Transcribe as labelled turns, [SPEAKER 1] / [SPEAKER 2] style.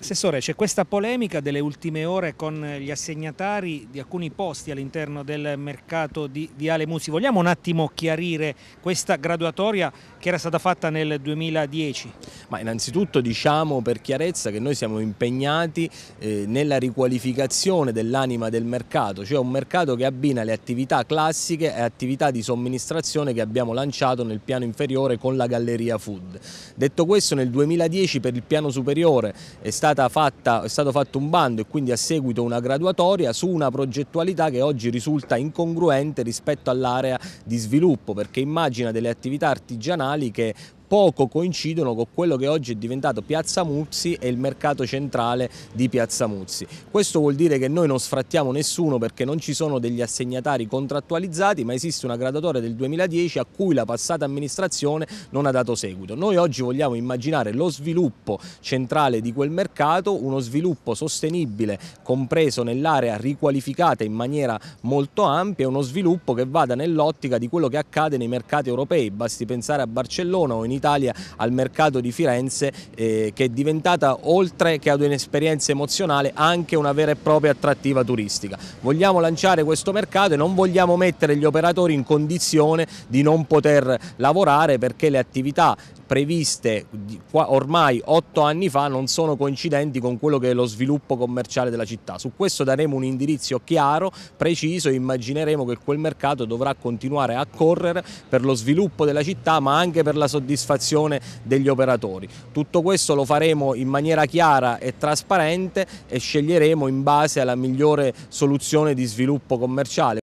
[SPEAKER 1] Assessore, c'è questa polemica delle ultime ore con gli assegnatari di alcuni posti all'interno del mercato di Viale Musi. Vogliamo un attimo chiarire questa graduatoria che era stata fatta nel 2010?
[SPEAKER 2] Ma innanzitutto diciamo per chiarezza che noi siamo impegnati eh, nella riqualificazione dell'anima del mercato, cioè un mercato che abbina le attività classiche e attività di somministrazione che abbiamo lanciato nel piano inferiore con la galleria food. Detto questo nel 2010 per il piano superiore è eh, fatta, è stato fatto un bando e quindi a seguito una graduatoria su una progettualità che oggi risulta incongruente rispetto all'area di sviluppo perché immagina delle attività artigianali che poco coincidono con quello che oggi è diventato Piazza Muzzi e il mercato centrale di Piazza Muzzi. Questo vuol dire che noi non sfrattiamo nessuno perché non ci sono degli assegnatari contrattualizzati ma esiste una gradatoria del 2010 a cui la passata amministrazione non ha dato seguito. Noi oggi vogliamo immaginare lo sviluppo centrale di quel mercato, uno sviluppo sostenibile compreso nell'area riqualificata in maniera molto ampia, uno sviluppo che vada nell'ottica di quello che accade nei mercati europei, basti pensare a Barcellona o in Italia Italia al mercato di Firenze eh, che è diventata oltre che ad un'esperienza emozionale anche una vera e propria attrattiva turistica. Vogliamo lanciare questo mercato e non vogliamo mettere gli operatori in condizione di non poter lavorare perché le attività previste ormai otto anni fa non sono coincidenti con quello che è lo sviluppo commerciale della città. Su questo daremo un indirizzo chiaro, preciso e immagineremo che quel mercato dovrà continuare a correre per lo sviluppo della città ma anche per la soddisfazione degli operatori. Tutto questo lo faremo in maniera chiara e trasparente e sceglieremo in base alla migliore soluzione di sviluppo commerciale.